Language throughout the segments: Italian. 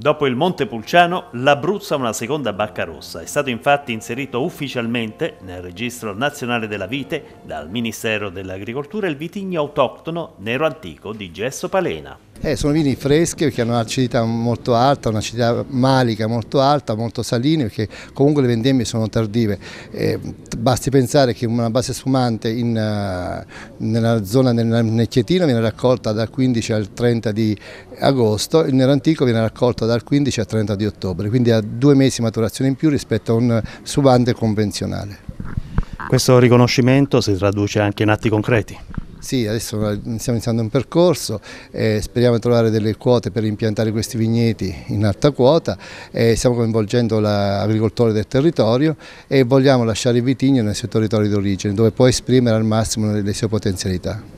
Dopo il Monte Pulciano, l'Abruzzo ha una seconda bacca rossa. È stato infatti inserito ufficialmente nel registro nazionale della vite dal Ministero dell'Agricoltura il vitigno autoctono nero antico di Gesso Palena. Eh, sono vini freschi perché hanno un'acidità molto alta, un'acidità malica molto alta, molto salini perché comunque le vendemmie sono tardive. Eh, basti pensare che una base sfumante in, eh, nella zona del Necchietino viene raccolta dal 15 al 30 di agosto, il nero antico viene raccolto dal 15 al 30 di ottobre, quindi ha due mesi di maturazione in più rispetto a un sfumante convenzionale. Questo riconoscimento si traduce anche in atti concreti? Sì, adesso stiamo iniziando un percorso, eh, speriamo di trovare delle quote per impiantare questi vigneti in alta quota, eh, stiamo coinvolgendo l'agricoltore del territorio e vogliamo lasciare i vitigni nel suo territorio d'origine dove può esprimere al massimo le sue potenzialità.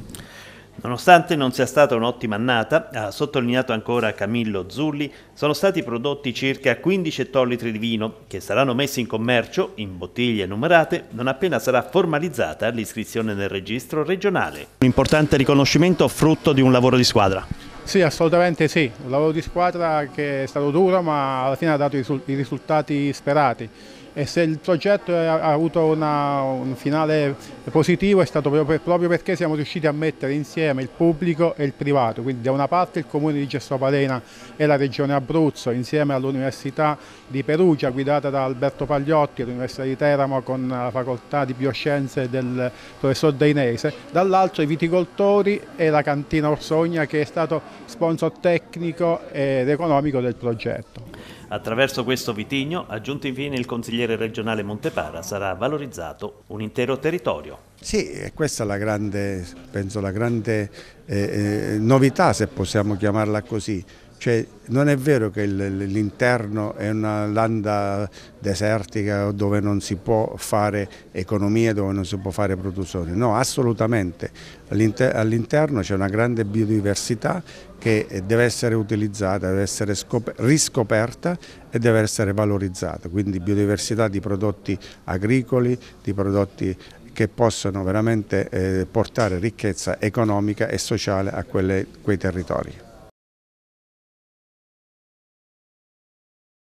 Nonostante non sia stata un'ottima annata, ha sottolineato ancora Camillo Zulli, sono stati prodotti circa 15 ettolitri di vino che saranno messi in commercio in bottiglie numerate non appena sarà formalizzata l'iscrizione nel registro regionale. Un importante riconoscimento frutto di un lavoro di squadra. Sì, assolutamente sì, un lavoro di squadra che è stato duro ma alla fine ha dato i risultati sperati e se il progetto ha avuto una, un finale positivo è stato proprio, perché siamo riusciti a mettere insieme il pubblico e il privato, quindi da una parte il comune di Gessopalena e la regione Abruzzo insieme all'Università di Perugia guidata da Alberto Pagliotti e l'Università di Teramo con la facoltà di bioscienze del professor Deinese, dall'altro i viticoltori e la cantina Orsogna che è stato sponsor tecnico ed economico del progetto. Attraverso questo vitigno, aggiunto infine il consigliere regionale Montepara, sarà valorizzato un intero territorio. Sì, questa è la grande, penso, la grande eh, eh novità, se possiamo chiamarla così, cioè, non è vero che l'interno è una landa desertica dove non si può fare economia, dove non si può fare produzione, no assolutamente, all'interno c'è una grande biodiversità che deve essere utilizzata, deve essere riscoperta e deve essere valorizzata, quindi biodiversità di prodotti agricoli, di prodotti che possono veramente eh, portare ricchezza economica e sociale a quei territori.